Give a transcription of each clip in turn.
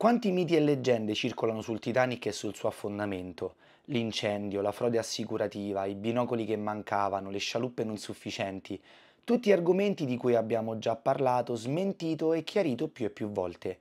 Quanti miti e leggende circolano sul Titanic e sul suo affondamento? L'incendio, la frode assicurativa, i binocoli che mancavano, le scialuppe non sufficienti, tutti argomenti di cui abbiamo già parlato, smentito e chiarito più e più volte.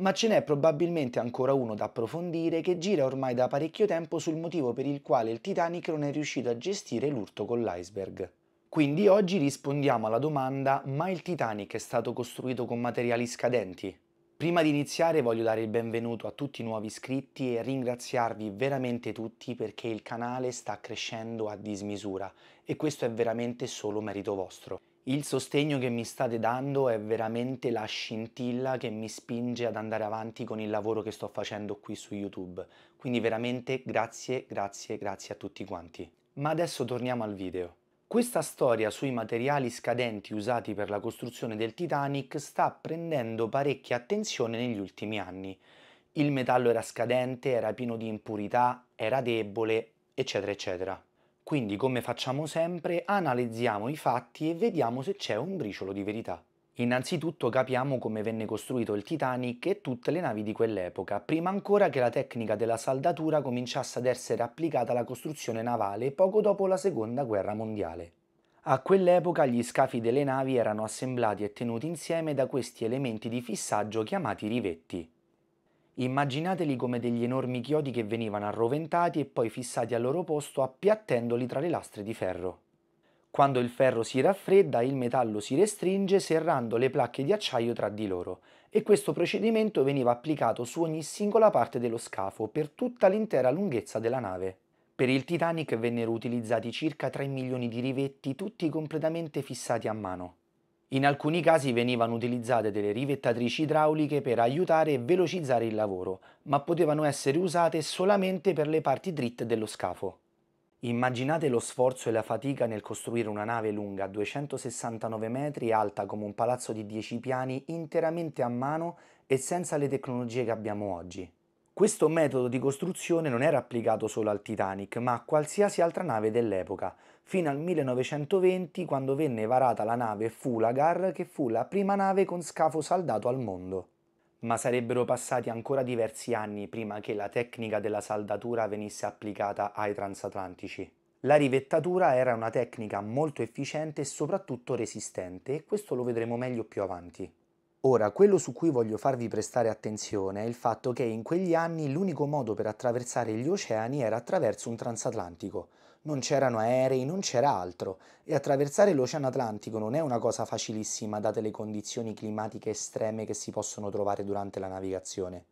Ma ce n'è probabilmente ancora uno da approfondire che gira ormai da parecchio tempo sul motivo per il quale il Titanic non è riuscito a gestire l'urto con l'iceberg. Quindi oggi rispondiamo alla domanda ma il Titanic è stato costruito con materiali scadenti? Prima di iniziare voglio dare il benvenuto a tutti i nuovi iscritti e ringraziarvi veramente tutti perché il canale sta crescendo a dismisura e questo è veramente solo merito vostro. Il sostegno che mi state dando è veramente la scintilla che mi spinge ad andare avanti con il lavoro che sto facendo qui su YouTube. Quindi veramente grazie, grazie, grazie a tutti quanti. Ma adesso torniamo al video. Questa storia sui materiali scadenti usati per la costruzione del Titanic sta prendendo parecchia attenzione negli ultimi anni. Il metallo era scadente, era pieno di impurità, era debole, eccetera, eccetera. Quindi, come facciamo sempre, analizziamo i fatti e vediamo se c'è un briciolo di verità. Innanzitutto capiamo come venne costruito il Titanic e tutte le navi di quell'epoca, prima ancora che la tecnica della saldatura cominciasse ad essere applicata alla costruzione navale poco dopo la Seconda Guerra Mondiale. A quell'epoca gli scafi delle navi erano assemblati e tenuti insieme da questi elementi di fissaggio chiamati rivetti. Immaginateli come degli enormi chiodi che venivano arroventati e poi fissati al loro posto appiattendoli tra le lastre di ferro. Quando il ferro si raffredda, il metallo si restringe serrando le placche di acciaio tra di loro e questo procedimento veniva applicato su ogni singola parte dello scafo per tutta l'intera lunghezza della nave. Per il Titanic vennero utilizzati circa 3 milioni di rivetti tutti completamente fissati a mano. In alcuni casi venivano utilizzate delle rivettatrici idrauliche per aiutare e velocizzare il lavoro, ma potevano essere usate solamente per le parti dritte dello scafo. Immaginate lo sforzo e la fatica nel costruire una nave lunga 269 metri alta come un palazzo di 10 piani interamente a mano e senza le tecnologie che abbiamo oggi. Questo metodo di costruzione non era applicato solo al Titanic, ma a qualsiasi altra nave dell'epoca, fino al 1920 quando venne varata la nave Fulagar che fu la prima nave con scafo saldato al mondo ma sarebbero passati ancora diversi anni prima che la tecnica della saldatura venisse applicata ai transatlantici. La rivettatura era una tecnica molto efficiente e soprattutto resistente e questo lo vedremo meglio più avanti. Ora, quello su cui voglio farvi prestare attenzione è il fatto che in quegli anni l'unico modo per attraversare gli oceani era attraverso un transatlantico. Non c'erano aerei, non c'era altro, e attraversare l'Oceano Atlantico non è una cosa facilissima date le condizioni climatiche estreme che si possono trovare durante la navigazione.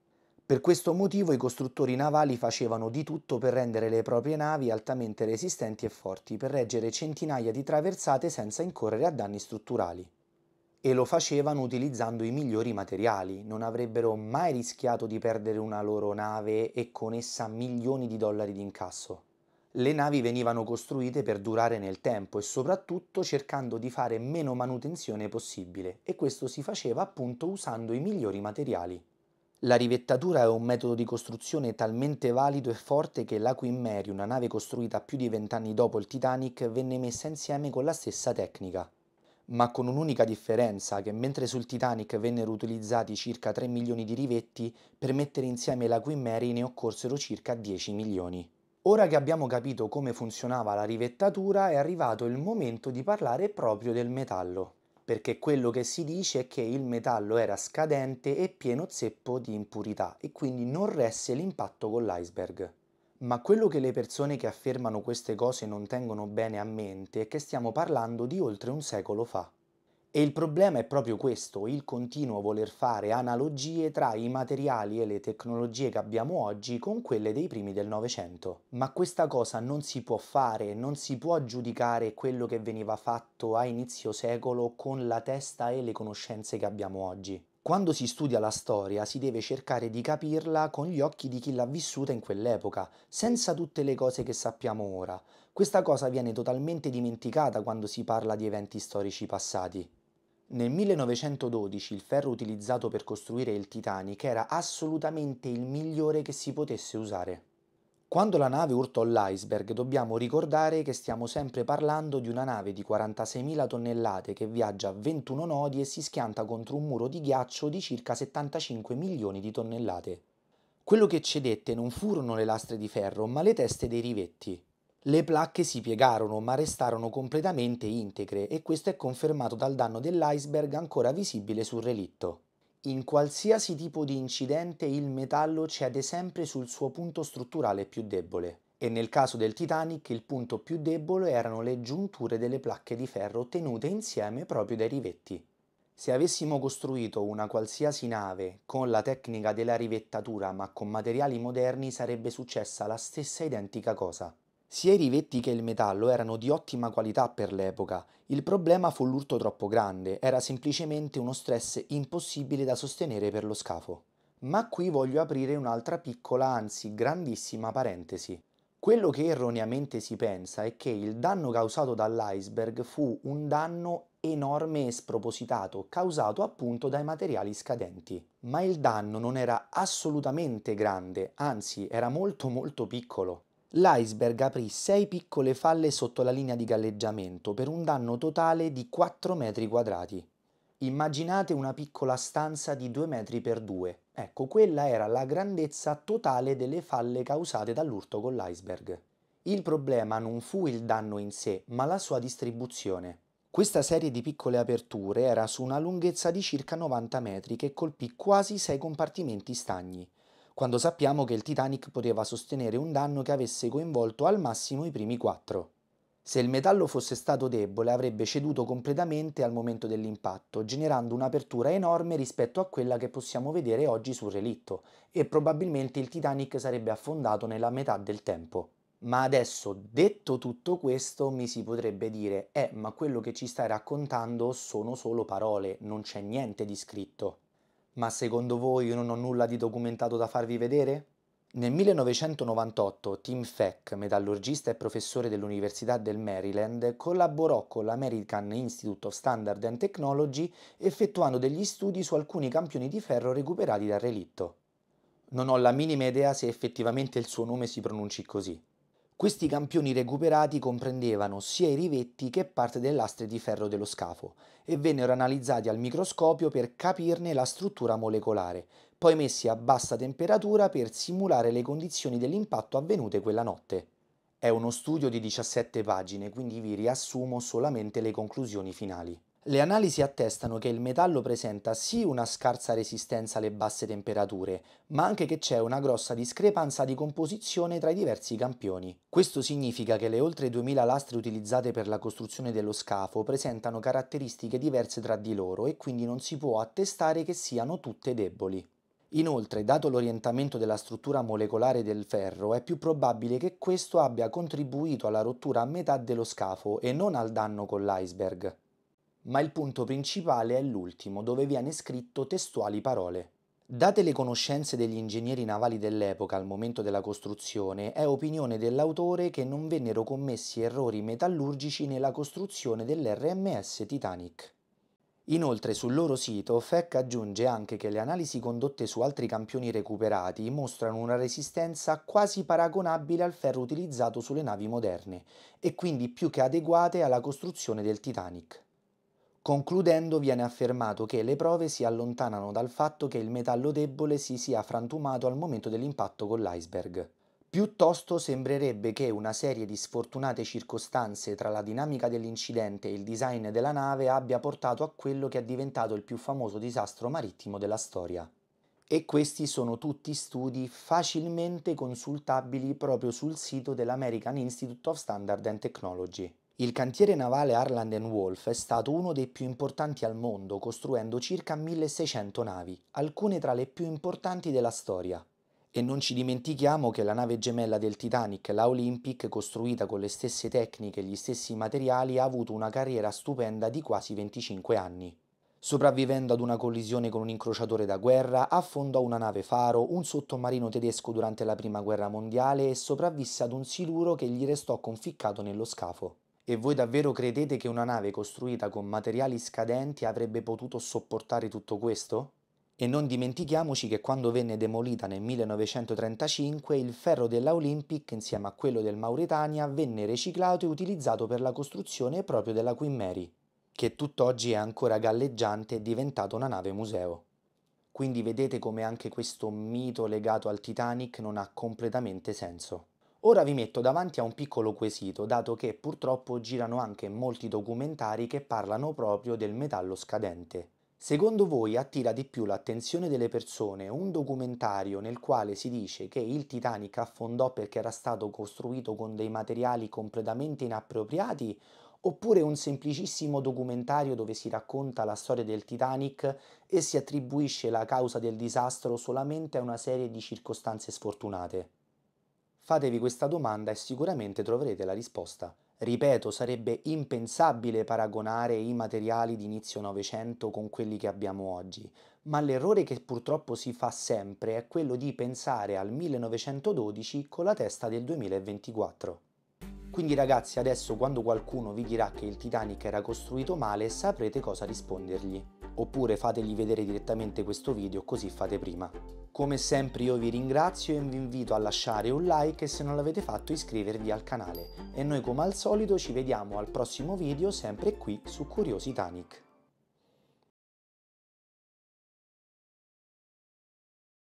Per questo motivo i costruttori navali facevano di tutto per rendere le proprie navi altamente resistenti e forti, per reggere centinaia di traversate senza incorrere a danni strutturali e lo facevano utilizzando i migliori materiali, non avrebbero mai rischiato di perdere una loro nave e con essa milioni di dollari di incasso. Le navi venivano costruite per durare nel tempo e soprattutto cercando di fare meno manutenzione possibile e questo si faceva appunto usando i migliori materiali. La rivettatura è un metodo di costruzione talmente valido e forte che la Queen Mary, una nave costruita più di vent'anni dopo il Titanic, venne messa insieme con la stessa tecnica ma con un'unica differenza che mentre sul Titanic vennero utilizzati circa 3 milioni di rivetti, per mettere insieme la Queen Mary ne occorsero circa 10 milioni. Ora che abbiamo capito come funzionava la rivettatura è arrivato il momento di parlare proprio del metallo, perché quello che si dice è che il metallo era scadente e pieno zeppo di impurità e quindi non resse l'impatto con l'iceberg. Ma quello che le persone che affermano queste cose non tengono bene a mente è che stiamo parlando di oltre un secolo fa. E il problema è proprio questo, il continuo voler fare analogie tra i materiali e le tecnologie che abbiamo oggi con quelle dei primi del Novecento. Ma questa cosa non si può fare, non si può giudicare quello che veniva fatto a inizio secolo con la testa e le conoscenze che abbiamo oggi. Quando si studia la storia si deve cercare di capirla con gli occhi di chi l'ha vissuta in quell'epoca, senza tutte le cose che sappiamo ora. Questa cosa viene totalmente dimenticata quando si parla di eventi storici passati. Nel 1912 il ferro utilizzato per costruire il Titanic era assolutamente il migliore che si potesse usare. Quando la nave urtò l'iceberg dobbiamo ricordare che stiamo sempre parlando di una nave di 46.000 tonnellate che viaggia a 21 nodi e si schianta contro un muro di ghiaccio di circa 75 milioni di tonnellate. Quello che cedette non furono le lastre di ferro, ma le teste dei rivetti. Le placche si piegarono, ma restarono completamente integre e questo è confermato dal danno dell'iceberg ancora visibile sul relitto. In qualsiasi tipo di incidente il metallo cede sempre sul suo punto strutturale più debole e nel caso del Titanic il punto più debole erano le giunture delle placche di ferro tenute insieme proprio dai rivetti. Se avessimo costruito una qualsiasi nave con la tecnica della rivettatura ma con materiali moderni sarebbe successa la stessa identica cosa. Sia i rivetti che il metallo erano di ottima qualità per l'epoca, il problema fu l'urto troppo grande, era semplicemente uno stress impossibile da sostenere per lo scafo. Ma qui voglio aprire un'altra piccola, anzi grandissima parentesi. Quello che erroneamente si pensa è che il danno causato dall'iceberg fu un danno enorme e spropositato, causato appunto dai materiali scadenti. Ma il danno non era assolutamente grande, anzi era molto molto piccolo. L'iceberg aprì sei piccole falle sotto la linea di galleggiamento per un danno totale di 4 metri quadrati. Immaginate una piccola stanza di 2 metri per 2. Ecco, quella era la grandezza totale delle falle causate dall'urto con l'iceberg. Il problema non fu il danno in sé, ma la sua distribuzione. Questa serie di piccole aperture era su una lunghezza di circa 90 metri che colpì quasi sei compartimenti stagni quando sappiamo che il Titanic poteva sostenere un danno che avesse coinvolto al massimo i primi quattro. Se il metallo fosse stato debole avrebbe ceduto completamente al momento dell'impatto, generando un'apertura enorme rispetto a quella che possiamo vedere oggi sul relitto, e probabilmente il Titanic sarebbe affondato nella metà del tempo. Ma adesso, detto tutto questo, mi si potrebbe dire, eh, ma quello che ci stai raccontando sono solo parole, non c'è niente di scritto. Ma secondo voi io non ho nulla di documentato da farvi vedere? Nel 1998 Tim Feck, metallurgista e professore dell'Università del Maryland, collaborò con l'American Institute of Standard and Technology effettuando degli studi su alcuni campioni di ferro recuperati dal relitto. Non ho la minima idea se effettivamente il suo nome si pronunci così. Questi campioni recuperati comprendevano sia i rivetti che parte delle lastre di ferro dello scafo e vennero analizzati al microscopio per capirne la struttura molecolare, poi messi a bassa temperatura per simulare le condizioni dell'impatto avvenute quella notte. È uno studio di 17 pagine, quindi vi riassumo solamente le conclusioni finali. Le analisi attestano che il metallo presenta sì una scarsa resistenza alle basse temperature, ma anche che c'è una grossa discrepanza di composizione tra i diversi campioni. Questo significa che le oltre 2000 lastre utilizzate per la costruzione dello scafo presentano caratteristiche diverse tra di loro e quindi non si può attestare che siano tutte deboli. Inoltre, dato l'orientamento della struttura molecolare del ferro, è più probabile che questo abbia contribuito alla rottura a metà dello scafo e non al danno con l'iceberg ma il punto principale è l'ultimo, dove viene scritto testuali parole. Date le conoscenze degli ingegneri navali dell'epoca al momento della costruzione, è opinione dell'autore che non vennero commessi errori metallurgici nella costruzione dell'RMS Titanic. Inoltre sul loro sito FEC aggiunge anche che le analisi condotte su altri campioni recuperati mostrano una resistenza quasi paragonabile al ferro utilizzato sulle navi moderne e quindi più che adeguate alla costruzione del Titanic. Concludendo viene affermato che le prove si allontanano dal fatto che il metallo debole si sia frantumato al momento dell'impatto con l'iceberg. Piuttosto sembrerebbe che una serie di sfortunate circostanze tra la dinamica dell'incidente e il design della nave abbia portato a quello che è diventato il più famoso disastro marittimo della storia. E questi sono tutti studi facilmente consultabili proprio sul sito dell'American Institute of Standard and Technology. Il cantiere navale Harland Wolf è stato uno dei più importanti al mondo, costruendo circa 1600 navi, alcune tra le più importanti della storia. E non ci dimentichiamo che la nave gemella del Titanic, la Olympic, costruita con le stesse tecniche e gli stessi materiali, ha avuto una carriera stupenda di quasi 25 anni. Sopravvivendo ad una collisione con un incrociatore da guerra, affondò una nave faro, un sottomarino tedesco durante la Prima Guerra Mondiale e sopravvisse ad un siluro che gli restò conficcato nello scafo. E voi davvero credete che una nave costruita con materiali scadenti avrebbe potuto sopportare tutto questo? E non dimentichiamoci che quando venne demolita nel 1935 il ferro della Olympic insieme a quello del Mauretania venne riciclato e utilizzato per la costruzione proprio della Queen Mary, che tutt'oggi è ancora galleggiante e diventata una nave museo. Quindi vedete come anche questo mito legato al Titanic non ha completamente senso. Ora vi metto davanti a un piccolo quesito, dato che purtroppo girano anche molti documentari che parlano proprio del metallo scadente. Secondo voi attira di più l'attenzione delle persone un documentario nel quale si dice che il Titanic affondò perché era stato costruito con dei materiali completamente inappropriati oppure un semplicissimo documentario dove si racconta la storia del Titanic e si attribuisce la causa del disastro solamente a una serie di circostanze sfortunate? Fatevi questa domanda e sicuramente troverete la risposta. Ripeto, sarebbe impensabile paragonare i materiali di inizio Novecento con quelli che abbiamo oggi, ma l'errore che purtroppo si fa sempre è quello di pensare al 1912 con la testa del 2024. Quindi ragazzi, adesso quando qualcuno vi dirà che il Titanic era costruito male, saprete cosa rispondergli. Oppure fategli vedere direttamente questo video così fate prima. Come sempre io vi ringrazio e vi invito a lasciare un like e se non l'avete fatto iscrivervi al canale. E noi come al solito ci vediamo al prossimo video sempre qui su Curiositanic.